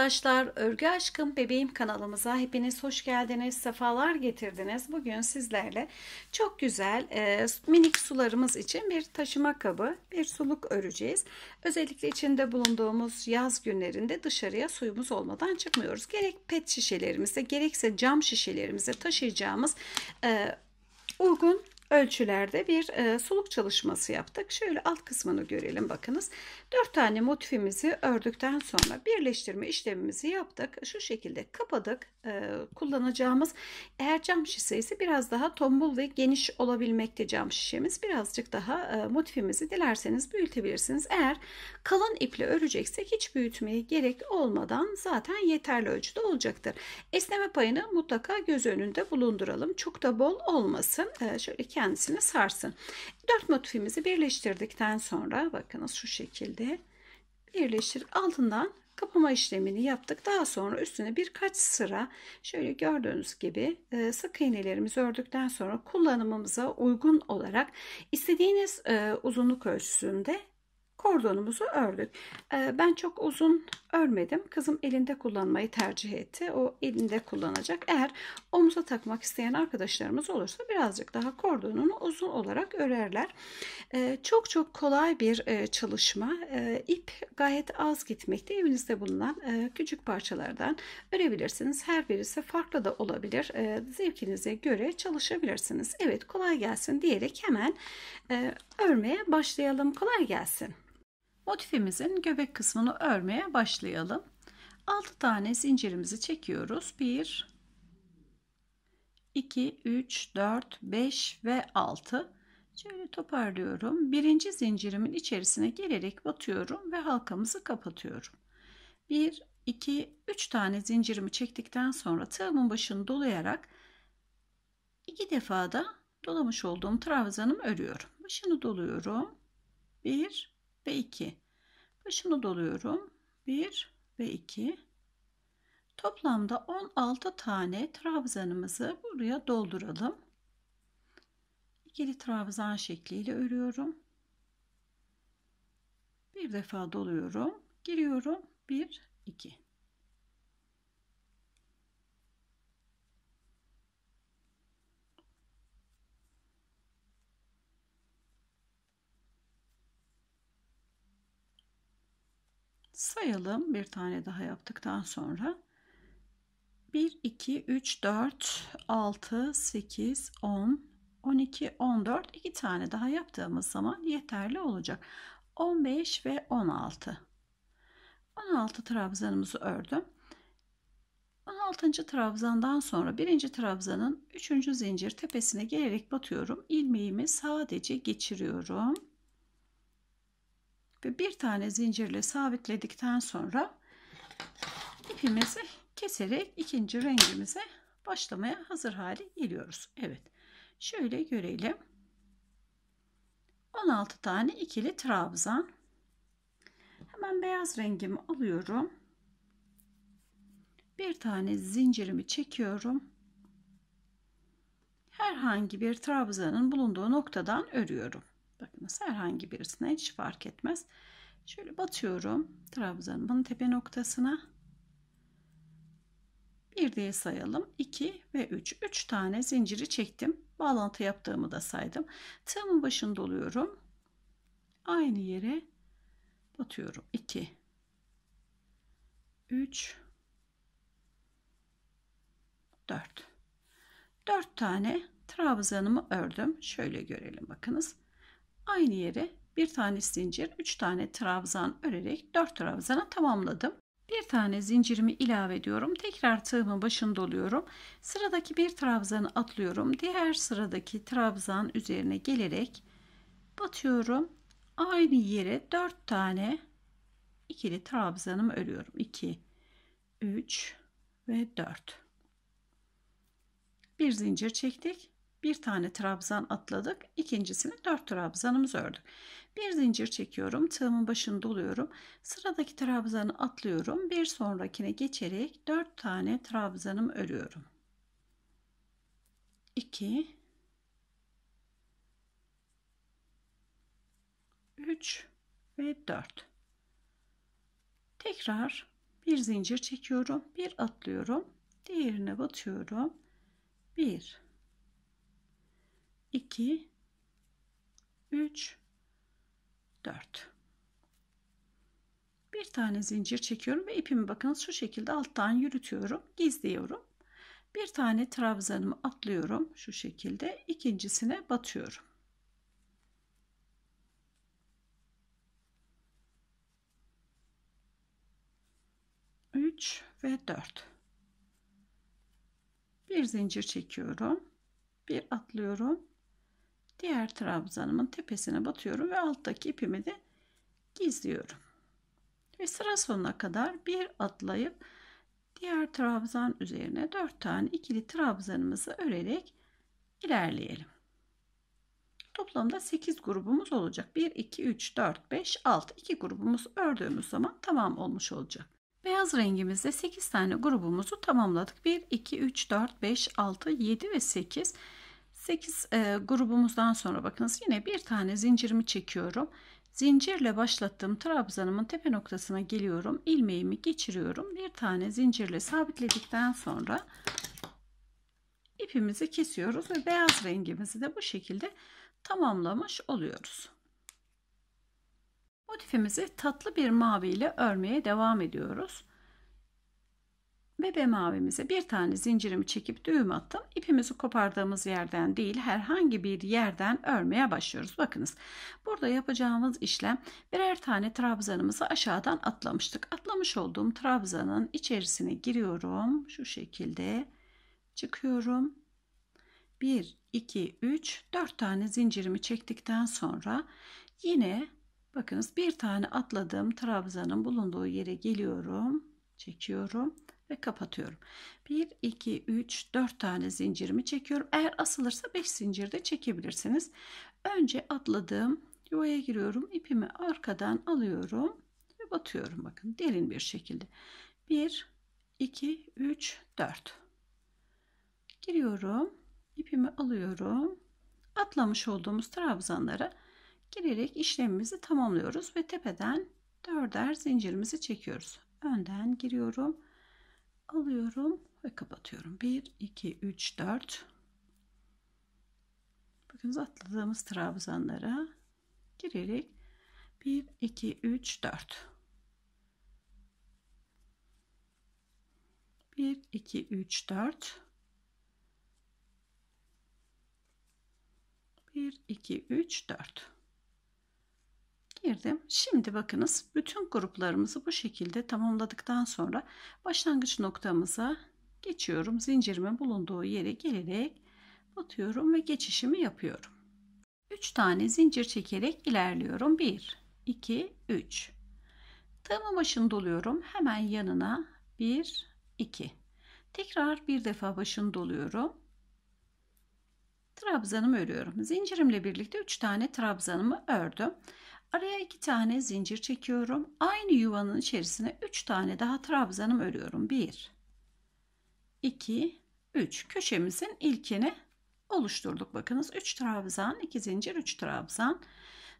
arkadaşlar, Örgü Aşkım Bebeğim kanalımıza hepiniz hoş geldiniz, sefalar getirdiniz. Bugün sizlerle çok güzel e, minik sularımız için bir taşıma kabı, bir suluk öreceğiz. Özellikle içinde bulunduğumuz yaz günlerinde dışarıya suyumuz olmadan çıkmıyoruz. Gerek pet şişelerimize, gerekse cam şişelerimize taşıyacağımız e, uygun ölçülerde bir e, suluk çalışması yaptık. Şöyle alt kısmını görelim bakınız. 4 tane motifimizi ördükten sonra birleştirme işlemimizi yaptık. Şu şekilde kapadık. Ee, kullanacağımız eğer cam şişe ise biraz daha tombul ve geniş olabilmekte cam şişemiz. Birazcık daha e, motifimizi dilerseniz büyütebilirsiniz. Eğer kalın iple öreceksek hiç büyütmeye gerek olmadan zaten yeterli ölçüde olacaktır. Esneme payını mutlaka göz önünde bulunduralım. Çok da bol olmasın. Ee, şöyle kendisini sarsın. Dört motifimizi birleştirdikten sonra bakınız şu şekilde birleştir altından kapama işlemini yaptık. Daha sonra üstüne birkaç sıra şöyle gördüğünüz gibi e, sık iğnelerimizi ördükten sonra kullanımımıza uygun olarak istediğiniz e, uzunluk ölçüsünde kordonumuzu ördük. Ee, ben çok uzun örmedim. Kızım elinde kullanmayı tercih etti. O elinde kullanacak. Eğer omuza takmak isteyen arkadaşlarımız olursa birazcık daha kordonunu uzun olarak örerler. Ee, çok çok kolay bir e, çalışma. Ee, ip gayet az gitmekte. Evinizde bulunan e, küçük parçalardan örebilirsiniz. Her birisi farklı da olabilir. Zevkinize göre çalışabilirsiniz. Evet kolay gelsin diyerek hemen e, örmeye başlayalım. Kolay gelsin. Motifimizin göbek kısmını örmeye başlayalım. 6 tane zincirimizi çekiyoruz. 1 2 3 4 5 ve 6. Şöyle toparlıyorum. Birinci zincirimin içerisine girerek batıyorum ve halkamızı kapatıyorum. 1 2 3 tane zincirimi çektikten sonra tığımın başını dolayarak iki defa da dolamış olduğum trabzanımı örüyorum. Başını doluyorum. 1 ve 2. Başını doluyorum. 1 ve 2. Toplamda 16 tane trabzanımızı buraya dolduralım. İkili trabzan şekliyle örüyorum. Bir defa doluyorum. Giriyorum. 1 2 sayalım bir tane daha yaptıktan sonra 1 2 3 4 6 8 10 12 14 iki tane daha yaptığımız zaman yeterli olacak 15 ve 16 16 trabzanımızı ördüm 16. trabzandan sonra birinci trabzanın 3. zincir tepesine gelerek batıyorum ilmeğimi sadece geçiriyorum ve bir tane zincirle sabitledikten sonra ipimizi keserek ikinci rengimize başlamaya hazır hale geliyoruz. Evet. Şöyle görelim. 16 tane ikili trabzan. Hemen beyaz rengimi alıyorum. Bir tane zincirimi çekiyorum. Herhangi bir trabzanın bulunduğu noktadan örüyorum. Bakınız herhangi birisine hiç fark etmez. Şöyle batıyorum trabzanımın tepe noktasına. Bir diye sayalım. 2 ve 3. 3 tane zinciri çektim. Bağlantı yaptığımı da saydım. Tığımın başında oluyorum. Aynı yere batıyorum. 2 3 4 4 tane trabzanımı ördüm. Şöyle görelim bakınız aynı yere bir tane zincir, üç tane trabzan örerek dört trabzana tamamladım. Bir tane zincirimi ilave ediyorum. Tekrar tığımın başını doluyorum. Sıradaki bir trabzanı atlıyorum. Diğer sıradaki trabzan üzerine gelerek batıyorum. Aynı yere 4 tane ikili trabzanımı örüyorum. 2, 3 ve 4. Bir zincir çektik bir tane trabzan atladık. İkincisini dört trabzanımızı ördük. Bir zincir çekiyorum. Tığımın başını doluyorum. Sıradaki trabzanı atlıyorum. Bir sonrakine geçerek dört tane trabzanım örüyorum. 2 3 ve 4 tekrar bir zincir çekiyorum bir atlıyorum diğerine batıyorum 1 2 3 4 bir tane zincir çekiyorum ve ipimi bakınız şu şekilde alttan yürütüyorum gizliyorum bir tane trabzanımı atlıyorum şu şekilde ikincisine batıyorum Üç ve dört bir zincir çekiyorum bir atlıyorum diğer trabzanımın tepesine batıyorum ve alttaki ipimi de gizliyorum. Ve sıra sonuna kadar bir atlayıp diğer trabzan üzerine 4 tane ikili trabzanımızı örerek ilerleyelim. Toplamda 8 grubumuz olacak. 1, 2, 3, 4, 5, 6. 2 grubumuz ördüğümüz zaman tamam olmuş olacak. Beyaz rengimizde 8 tane grubumuzu tamamladık. 1, 2, 3, 4, 5, 6, 7 ve 8. 8 e, grubumuzdan sonra bakınız yine bir tane zincirimi çekiyorum. Zincirle başlattığım trabzanımın tepe noktasına geliyorum. ilmeğimi geçiriyorum. Bir tane zincirle sabitledikten sonra ipimizi kesiyoruz ve beyaz rengimizi de bu şekilde tamamlamış oluyoruz. Motifimizi tatlı bir mavi ile örmeye devam ediyoruz bebe mavimize bir tane zincirimi çekip düğüm attım. İpimizi kopardığımız yerden değil herhangi bir yerden örmeye başlıyoruz. Bakınız burada yapacağımız işlem birer tane trabzanımızı aşağıdan atlamıştık. Atlamış olduğum trabzanın içerisine giriyorum. Şu şekilde çıkıyorum. 1, 2, 3, 4 tane zincirimi çektikten sonra yine bakınız bir tane atladığım trabzanın bulunduğu yere geliyorum. Çekiyorum ve kapatıyorum. 1, 2, 3, 4 tane zincirimi çekiyorum. Eğer asılırsa 5 zincir de çekebilirsiniz. Önce atladığım yuvaya giriyorum. ipimi arkadan alıyorum ve batıyorum. Bakın derin bir şekilde. 1, 2, 3, 4. Giriyorum. ipimi alıyorum. Atlamış olduğumuz trabzanlara girerek işlemimizi tamamlıyoruz ve tepeden dörder zincirimizi çekiyoruz. Önden giriyorum alıyorum ve kapatıyorum. 1, 2, 3, 4. Bakınız atladığımız trabzanlara girerek 1, 2, 3, 4. 1, 2, 3, 4. 1, 2, 3, 4 girdim. Şimdi bakınız bütün gruplarımızı bu şekilde tamamladıktan sonra başlangıç noktamıza geçiyorum. Zincirimin bulunduğu yere gelerek batıyorum ve geçişimi yapıyorum. 3 tane zincir çekerek ilerliyorum. 1, 2, 3. Tığımın başını doluyorum. Hemen yanına 1, 2. Tekrar bir defa başını doluyorum. Trabzanımı örüyorum. Zincirimle birlikte 3 tane trabzanımı ördüm. Araya iki tane zincir çekiyorum. Aynı yuvanın içerisine üç tane daha trabzanım örüyorum. Bir, iki, üç. Köşemizin ilkini oluşturduk. Bakınız üç trabzan, iki zincir, üç trabzan.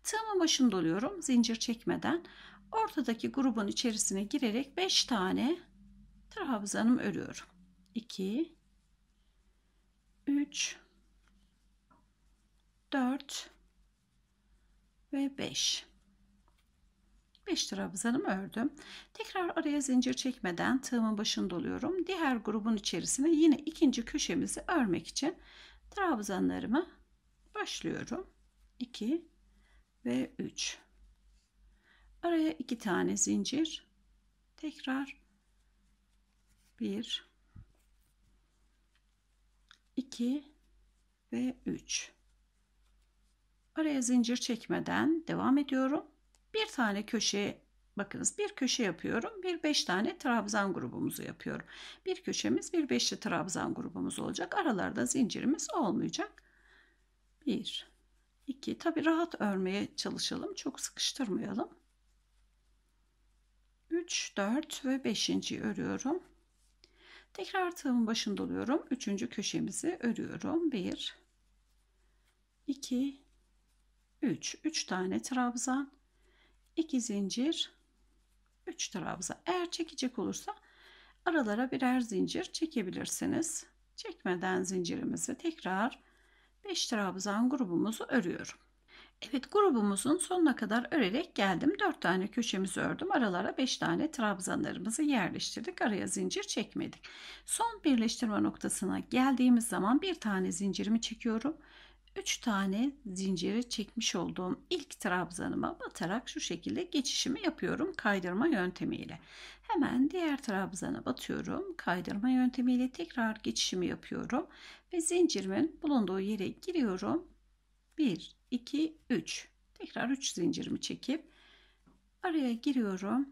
Tığımın başını doluyorum zincir çekmeden. Ortadaki grubun içerisine girerek beş tane trabzanım örüyorum. İki, üç, dört ve 5. 5 trabzanımı ördüm. Tekrar araya zincir çekmeden tığımın başını doluyorum. Diğer grubun içerisine yine ikinci köşemizi örmek için trabzanlarımı başlıyorum. 2 ve 3. Araya 2 tane zincir. Tekrar 1 2 ve 3 Araya zincir çekmeden devam ediyorum. Bir tane köşe bakınız bir köşe yapıyorum. Bir beş tane trabzan grubumuzu yapıyorum. Bir köşemiz bir beşli trabzan grubumuz olacak. Aralarda zincirimiz olmayacak. Bir, iki. Tabi rahat örmeye çalışalım. Çok sıkıştırmayalım. Üç, dört ve 5. örüyorum. Tekrar tığımın başında oluyorum. Üçüncü köşemizi örüyorum. Bir, iki. 3. 3 tane trabzan, 2 zincir, 3 trabzan. Eğer çekecek olursa aralara birer zincir çekebilirsiniz. Çekmeden zincirimizi tekrar 5 trabzan grubumuzu örüyorum. Evet grubumuzun sonuna kadar örerek geldim. 4 tane köşemizi ördüm. Aralara 5 tane trabzanlarımızı yerleştirdik. Araya zincir çekmedik. Son birleştirme noktasına geldiğimiz zaman bir tane zincirimi çekiyorum. 3 tane zinciri çekmiş olduğum ilk trabzanıma batarak şu şekilde geçişimi yapıyorum kaydırma yöntemiyle. Hemen diğer trabzana batıyorum. Kaydırma yöntemiyle tekrar geçişimi yapıyorum ve zincirimin bulunduğu yere giriyorum. 1 2 3. Tekrar 3 zincirimi çekip araya giriyorum.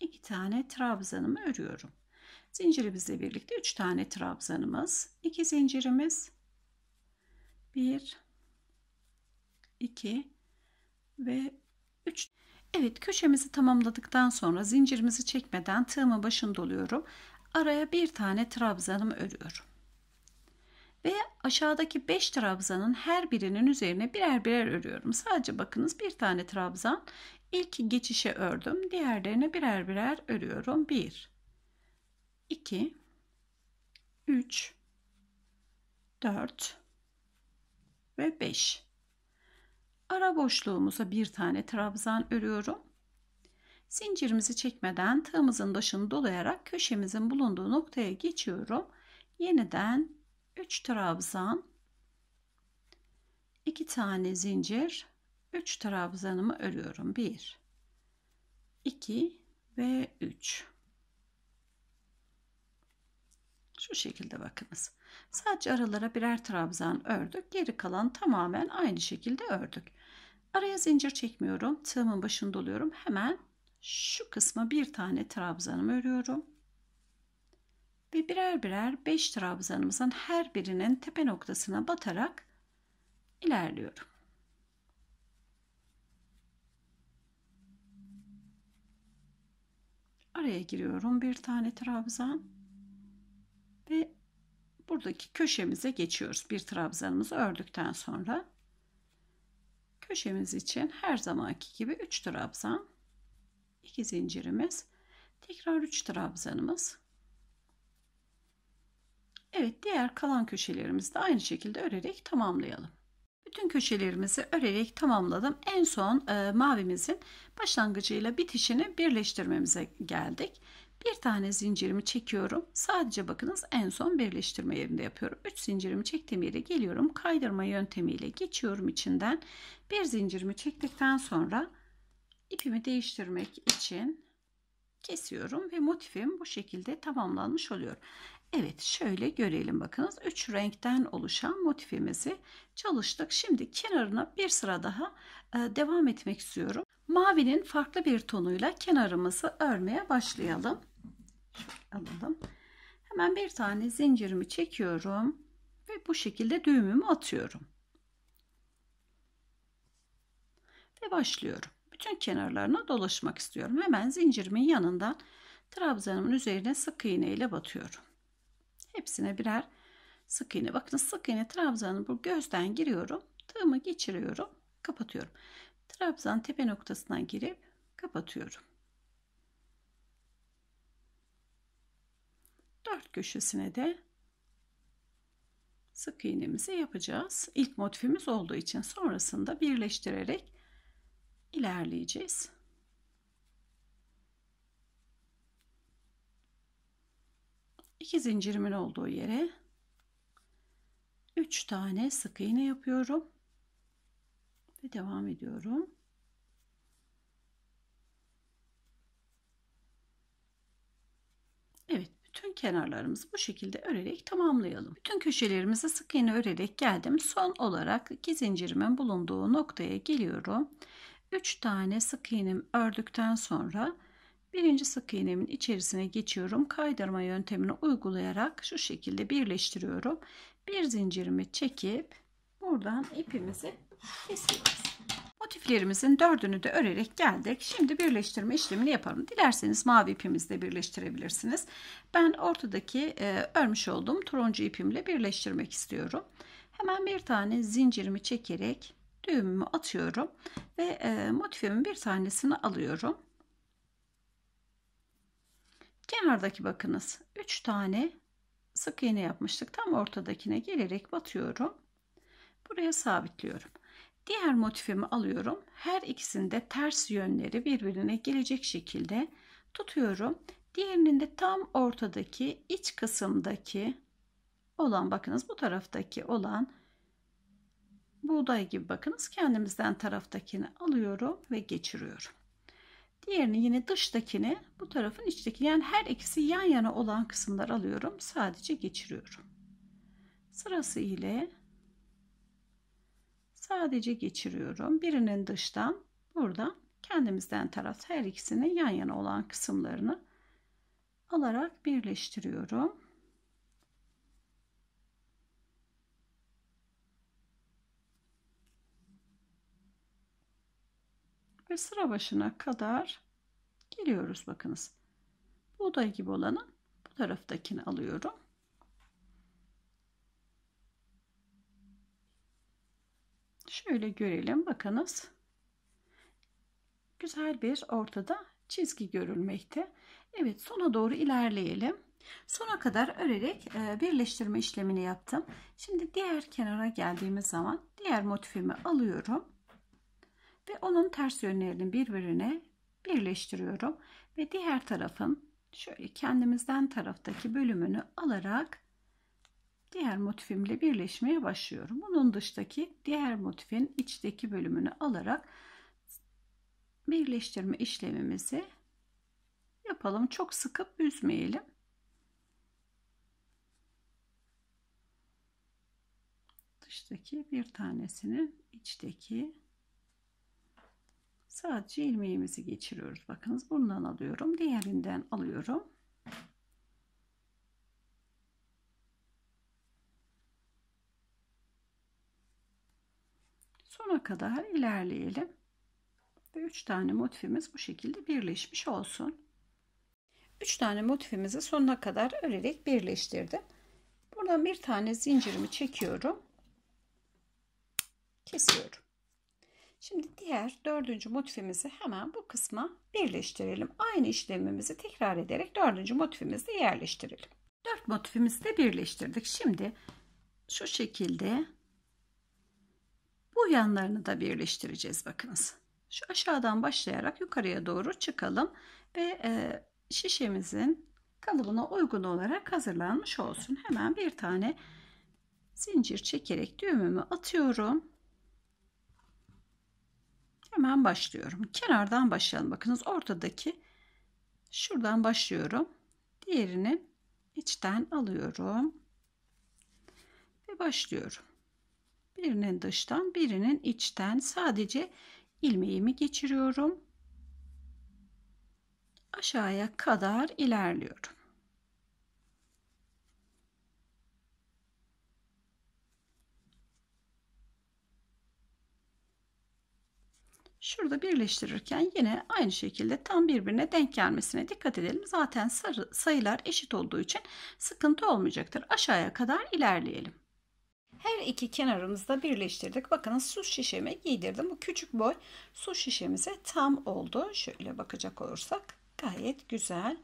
2 tane trabzanımı örüyorum. Zincirimizle birlikte 3 tane trabzanımız, 2 zincirimiz 1 2 ve 3 Evet köşemizi tamamladıktan sonra zincirimizi çekmeden tığımı başını doluyorum araya bir tane trabzanımı örüyorum ve aşağıdaki 5 trabzanın her birinin üzerine birer birer örüyorum sadece bakınız bir tane trabzan ilk geçişe ördüm diğerlerine birer birer örüyorum 1 2 3 4 ve 5. Ara boşluğumuza bir tane trabzan örüyorum. Zincirimizi çekmeden tığımızın başını dolayarak köşemizin bulunduğu noktaya geçiyorum. Yeniden 3 trabzan, 2 tane zincir, 3 trabzanımı örüyorum. 1 2 ve 3. Şu şekilde bakınız. Sadece aralara birer trabzan ördük. Geri kalan tamamen aynı şekilde ördük. Araya zincir çekmiyorum. Tığımın başını doluyorum. Hemen şu kısma bir tane trabzanımı örüyorum. Ve birer birer 5 trabzanımızın her birinin tepe noktasına batarak ilerliyorum. Araya giriyorum bir tane trabzan ve buradaki köşemize geçiyoruz. Bir trabzanımızı ördükten sonra köşemiz için her zamanki gibi 3 trabzan, 2 zincirimiz, tekrar 3 trabzanımız. Evet, diğer kalan köşelerimizi de aynı şekilde örerek tamamlayalım. Bütün köşelerimizi örerek tamamladım. En son e, mavimizin başlangıcıyla bitişini birleştirmemize geldik. Bir tane zincirimi çekiyorum. Sadece bakınız en son birleştirme yerinde yapıyorum. 3 zincirimi çektiğim yere geliyorum. Kaydırma yöntemiyle geçiyorum içinden. Bir zincirimi çektikten sonra ipimi değiştirmek için kesiyorum ve motifim bu şekilde tamamlanmış oluyor. Evet şöyle görelim bakınız. 3 renkten oluşan motifimizi çalıştık. Şimdi kenarına bir sıra daha e, devam etmek istiyorum. Mavinin farklı bir tonuyla kenarımızı örmeye başlayalım alalım. Hemen bir tane zincirimi çekiyorum ve bu şekilde düğümümü atıyorum. Ve başlıyorum. Bütün kenarlarına dolaşmak istiyorum. Hemen zincirimin yanından trabzanımın üzerine sık iğne ile batıyorum. Hepsine birer sık iğne. Bakın sık iğne trabzanın bu gözden giriyorum. Tığımı geçiriyorum. Kapatıyorum. Trabzan tepe noktasından girip kapatıyorum. dört köşesine de sık iğnemizi yapacağız. İlk motifimiz olduğu için sonrasında birleştirerek ilerleyeceğiz. İki zincirimin olduğu yere 3 tane sık iğne yapıyorum ve devam ediyorum. Tüm kenarlarımızı bu şekilde örerek tamamlayalım. Bütün köşelerimizi sık iğne örerek geldim. Son olarak iki zincirimin bulunduğu noktaya geliyorum. 3 tane sık iğnemi ördükten sonra birinci sık iğnemin içerisine geçiyorum. Kaydırma yöntemini uygulayarak şu şekilde birleştiriyorum. Bir zincirimi çekip buradan ipimizi kesiyoruz. Motiflerimizin dördünü de örerek geldik. Şimdi birleştirme işlemini yapalım. Dilerseniz mavi ipimizle birleştirebilirsiniz. Ben ortadaki e, örmüş olduğum turuncu ipimle birleştirmek istiyorum. Hemen bir tane zincirimi çekerek düğümümü atıyorum ve e, motifimin bir tanesini alıyorum. Kenardaki bakınız 3 tane sık iğne yapmıştık. Tam ortadakine gelerek batıyorum. Buraya sabitliyorum. Diğer motifimi alıyorum. Her ikisinde ters yönleri birbirine gelecek şekilde tutuyorum. Diğerinin de tam ortadaki iç kısımdaki olan bakınız bu taraftaki olan buğday gibi bakınız kendimizden taraftakini alıyorum ve geçiriyorum. Diğerini yine dıştakini bu tarafın içteki yani her ikisi yan yana olan kısımlar alıyorum sadece geçiriyorum. Sırası ile sadece geçiriyorum. Birinin dıştan buradan kendimizden taraf her ikisini yan yana olan kısımlarını alarak birleştiriyorum. Ve sıra başına kadar geliyoruz bakınız. Bu oda gibi olanın bu taraftakini alıyorum. Şöyle görelim bakınız. Güzel bir ortada çizgi görülmekte. Evet sona doğru ilerleyelim. Sona kadar örerek e, birleştirme işlemini yaptım. Şimdi diğer kenara geldiğimiz zaman diğer motifimi alıyorum. Ve onun ters yönlerini birbirine birleştiriyorum. Ve diğer tarafın şöyle kendimizden taraftaki bölümünü alarak diğer motifimle birleşmeye başlıyorum. Bunun dıştaki diğer motifin içteki bölümünü alarak birleştirme işlemimizi yapalım. Çok sıkıp büzmeyelim. Dıştaki bir tanesini içteki sadece ilmeğimizi geçiriyoruz. Bakınız bundan alıyorum. Diğerinden alıyorum. sona kadar ilerleyelim. Ve 3 tane motifimiz bu şekilde birleşmiş olsun. 3 tane motifimizi sonuna kadar örerek birleştirdim. Buradan bir tane zincirimi çekiyorum. Kesiyorum. Şimdi diğer dördüncü motifimizi hemen bu kısma birleştirelim. Aynı işlemimizi tekrar ederek dördüncü motifimizi yerleştirelim. Dört motifimizi de birleştirdik. Şimdi şu şekilde bu yanlarını da birleştireceğiz bakınız. Şu aşağıdan başlayarak yukarıya doğru çıkalım ve e, şişemizin kalıbına uygun olarak hazırlanmış olsun. Hemen bir tane zincir çekerek düğümümü atıyorum. Hemen başlıyorum. Kenardan başlayalım. Bakınız ortadaki şuradan başlıyorum. Diğerini içten alıyorum ve başlıyorum. Birinin dıştan, birinin içten sadece ilmeğimi geçiriyorum. Aşağıya kadar ilerliyorum. Şurada birleştirirken yine aynı şekilde tam birbirine denk gelmesine dikkat edelim. Zaten sarı sayılar eşit olduğu için sıkıntı olmayacaktır. Aşağıya kadar ilerleyelim her iki kenarımızda birleştirdik. Bakın su şişemi giydirdim. Bu küçük boy su şişemize tam oldu. Şöyle bakacak olursak gayet güzel.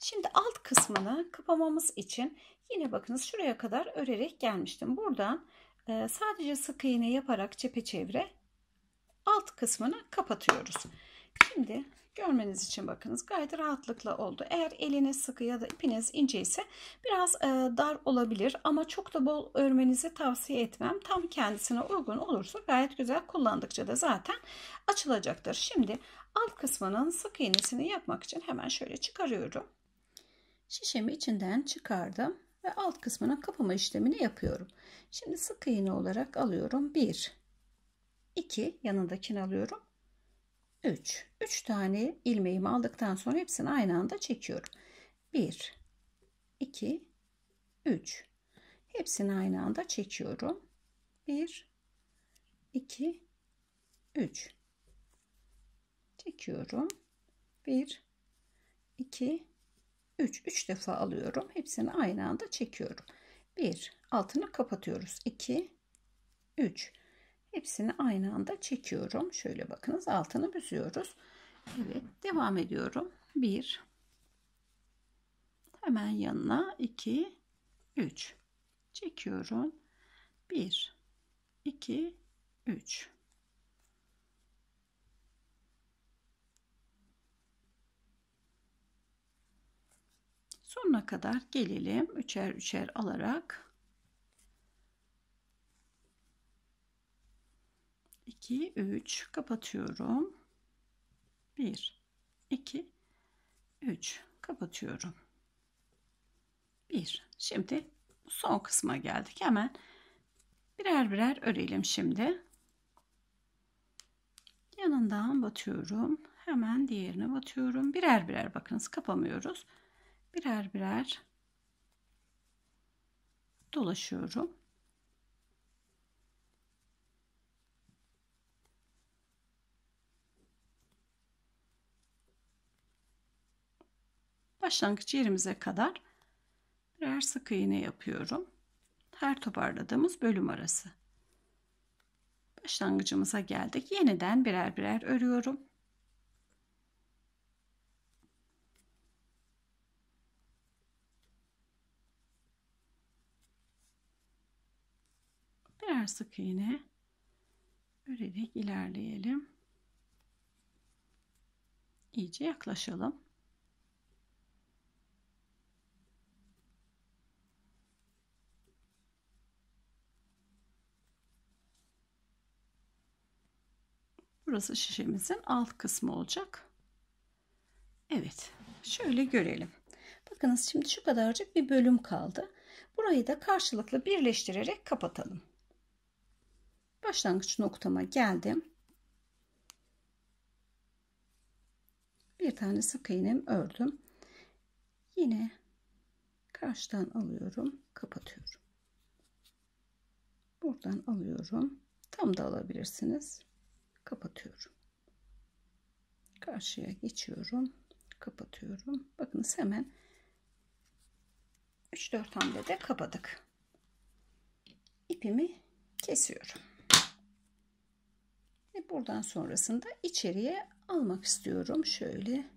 Şimdi alt kısmını kapamamız için yine bakınız şuraya kadar örerek gelmiştim. Buradan e, sadece sık iğne yaparak çepeçevre alt kısmını kapatıyoruz. Şimdi Görmeniz için bakınız gayet rahatlıkla oldu. Eğer eliniz sıkı ya da ipiniz ince ise biraz e, dar olabilir ama çok da bol örmenizi tavsiye etmem. Tam kendisine uygun olursa gayet güzel kullandıkça da zaten açılacaktır. Şimdi alt kısmının sık iğnesini yapmak için hemen şöyle çıkarıyorum. Şişemi içinden çıkardım ve alt kısmına kapama işlemini yapıyorum. Şimdi sık iğne olarak alıyorum. 1 2 yanındakini alıyorum. 3. 3 tane ilmeğimi aldıktan sonra hepsini aynı anda çekiyorum. 1, 2, 3. Hepsini aynı anda çekiyorum. 1, 2, 3. Çekiyorum. 1, 2, 3. 3 defa alıyorum. Hepsini aynı anda çekiyorum. 1. Altını kapatıyoruz. 2, 3. Hepsini aynı anda çekiyorum. Şöyle bakınız altını büzüyoruz. Evet devam ediyorum. 1 Hemen yanına 2 3 Çekiyorum. 1 2 3 Sonuna kadar gelelim. Üçer üçer alarak 2, 3 kapatıyorum. 1, 2, 3 kapatıyorum. 1. Şimdi son kısma geldik. Hemen birer birer örelim şimdi. Yanından batıyorum. Hemen diğerine batıyorum. Birer birer bakınız kapamıyoruz. Birer birer dolaşıyorum. başlangıç yerimize kadar birer sık iğne yapıyorum. Her toparladığımız bölüm arası. Başlangıcımıza geldik. Yeniden birer birer örüyorum. Birer sık iğne örerek ilerleyelim. İyice yaklaşalım. Burası şişemizin alt kısmı olacak. Evet. Şöyle görelim. Bakınız şimdi şu kadarcık bir bölüm kaldı. Burayı da karşılıklı birleştirerek kapatalım. Başlangıç noktama geldim. Bir tane sık iğnem ördüm. Yine karşıdan alıyorum, kapatıyorum. Buradan alıyorum. Tam da alabilirsiniz kapatıyorum. Karşıya geçiyorum. Kapatıyorum. Bakınız hemen 3-4 hamlede kapadık. İpimi kesiyorum. Ve buradan sonrasında içeriye almak istiyorum. Şöyle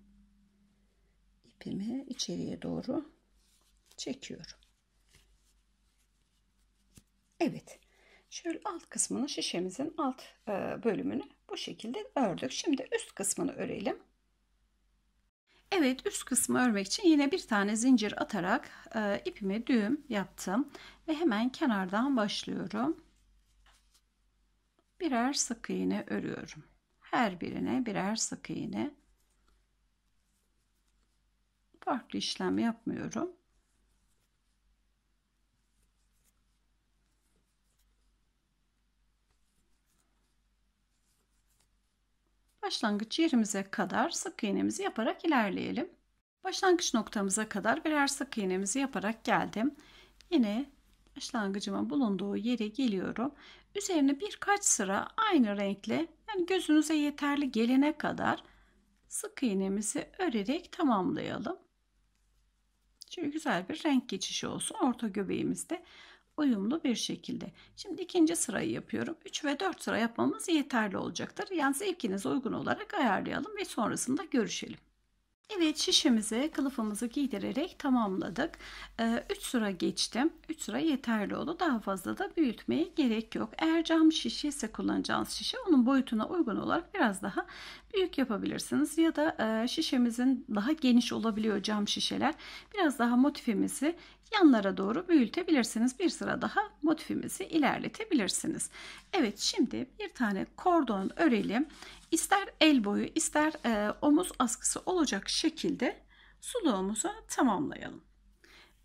ipimi içeriye doğru çekiyorum. Evet. Şöyle alt kısmını şişemizin alt e, bölümünü bu şekilde ördük. Şimdi üst kısmını örelim. Evet üst kısmı örmek için yine bir tane zincir atarak e, ipimi düğüm yaptım ve hemen kenardan başlıyorum. Birer sık iğne örüyorum. Her birine birer sık iğne. Farklı işlem yapmıyorum. Başlangıç yerimize kadar sık iğnemizi yaparak ilerleyelim. Başlangıç noktamıza kadar birer sık iğnemizi yaparak geldim. Yine başlangıcımın bulunduğu yere geliyorum. Üzerine birkaç sıra aynı renkle yani gözünüze yeterli gelene kadar sık iğnemizi örerek tamamlayalım. Şöyle güzel bir renk geçişi olsun orta göbeğimizde uyumlu bir şekilde. Şimdi ikinci sırayı yapıyorum. 3 ve 4 sıra yapmamız yeterli olacaktır. Yani zevkinize uygun olarak ayarlayalım ve sonrasında görüşelim. Evet şişemizi, kılıfımızı giydirerek tamamladık. 3 ee, sıra geçtim. 3 sıra yeterli oldu. Daha fazla da büyütmeye gerek yok. Eğer cam şişe ise kullanacağınız şişe onun boyutuna uygun olarak biraz daha büyük yapabilirsiniz. Ya da e, şişemizin daha geniş olabiliyor cam şişeler. Biraz daha motifimizi yanlara doğru büyütebilirsiniz. Bir sıra daha motifimizi ilerletebilirsiniz. Evet şimdi bir tane kordon örelim. İster el boyu ister e, omuz askısı olacak şekilde suluğumuzu tamamlayalım.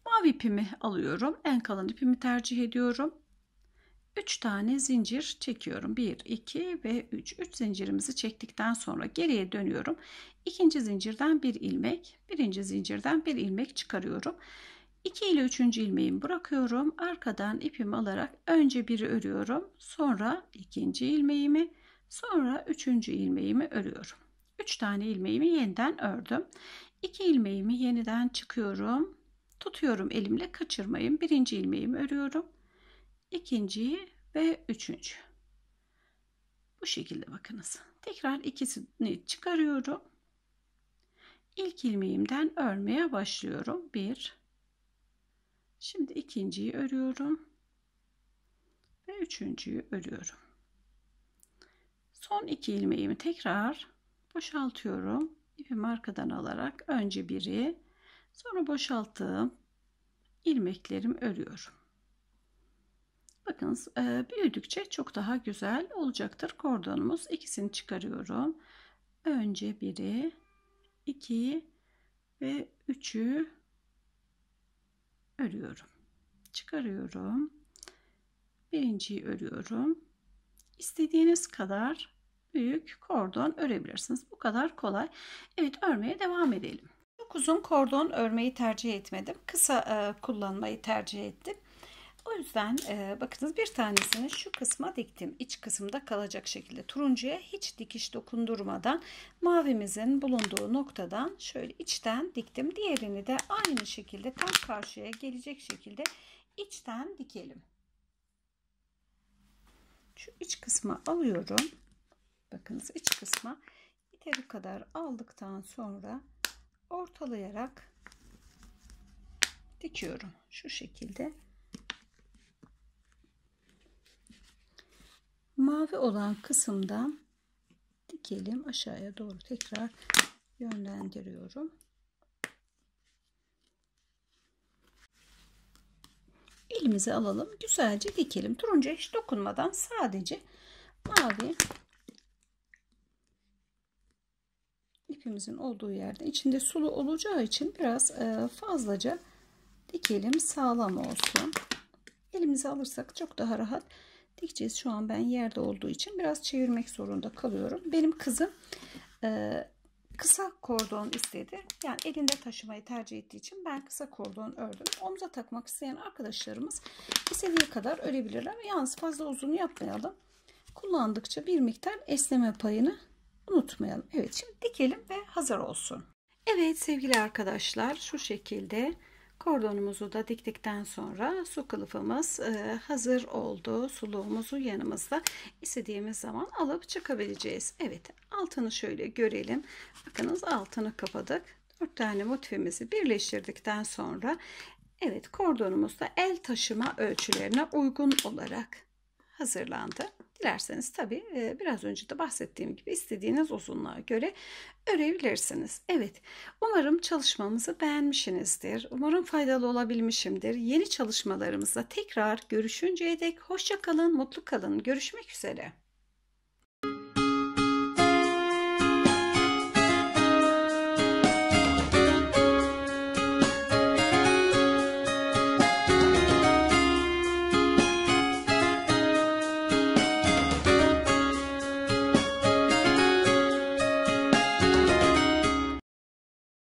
Mavi ipimi alıyorum. En kalın ipimi tercih ediyorum. 3 tane zincir çekiyorum. 1, 2 ve 3. 3 zincirimizi çektikten sonra geriye dönüyorum. İkinci zincirden bir ilmek, birinci zincirden bir ilmek çıkarıyorum. 2 ile 3. ilmeğimi bırakıyorum. Arkadan ipimi alarak önce biri örüyorum. Sonra ikinci ilmeğimi, Sonra üçüncü ilmeğimi örüyorum. Üç tane ilmeğimi yeniden ördüm. İki ilmeğimi yeniden çıkıyorum. Tutuyorum elimle kaçırmayın. Birinci ilmeğimi örüyorum. İkinciyi ve üçüncü. Bu şekilde bakınız. Tekrar ikisini çıkarıyorum. İlk ilmeğimden örmeye başlıyorum. Bir. Şimdi ikinciyi örüyorum. Ve üçüncüyü örüyorum. Son iki ilmeğimi tekrar boşaltıyorum. İpimi arkadan alarak önce biri sonra boşalttığım ilmeklerimi örüyorum. Bakınız e, büyüdükçe çok daha güzel olacaktır kordonumuz. ikisini çıkarıyorum. Önce biri, iki ve üçü örüyorum. Çıkarıyorum. Birinciyi örüyorum. İstediğiniz kadar büyük kordon örebilirsiniz. Bu kadar kolay. Evet örmeye devam edelim. Çok uzun kordon örmeyi tercih etmedim. Kısa e, kullanmayı tercih ettim. O yüzden e, bakınız bir tanesini şu kısma diktim. İç kısımda kalacak şekilde turuncuya hiç dikiş dokundurmadan mavimizin bulunduğu noktadan şöyle içten diktim. Diğerini de aynı şekilde tam karşıya gelecek şekilde içten dikelim. Şu iç kısmı alıyorum. Bakınız iç kısma yeteri kadar aldıktan sonra ortalayarak dikiyorum. Şu şekilde. Mavi olan kısımdan dikelim aşağıya doğru tekrar yönlendiriyorum. elimize alalım. Güzelce dikelim. Turuncu hiç dokunmadan sadece mavi ipimizin olduğu yerde içinde sulu olacağı için biraz e, fazlaca dikelim sağlam olsun. Elimize alırsak çok daha rahat dikeceğiz. Şu an ben yerde olduğu için biraz çevirmek zorunda kalıyorum. Benim kızım e, kısa kordon istedi. Yani elinde taşımayı tercih ettiği için ben kısa kordon ördüm. Omza takmak isteyen arkadaşlarımız istediği kadar örebilirler. Yalnız fazla uzun yapmayalım. Kullandıkça bir miktar esneme payını unutmayalım. Evet şimdi dikelim ve hazır olsun. Evet sevgili arkadaşlar şu şekilde kordonumuzu da diktikten sonra su kılıfımız e, hazır oldu. Suluğumuzu yanımızda istediğimiz zaman alıp çıkabileceğiz. Evet altını şöyle görelim. Bakınız altını kapadık. 4 tane motifimizi birleştirdikten sonra evet kordonumuz da el taşıma ölçülerine uygun olarak hazırlandı. Dilerseniz tabi e, biraz önce de bahsettiğim gibi istediğiniz uzunluğa göre örebilirsiniz. Evet, umarım çalışmamızı beğenmişsinizdir. Umarım faydalı olabilmişimdir. Yeni çalışmalarımızda tekrar görüşünceye dek hoşça kalın, mutlu kalın. Görüşmek üzere.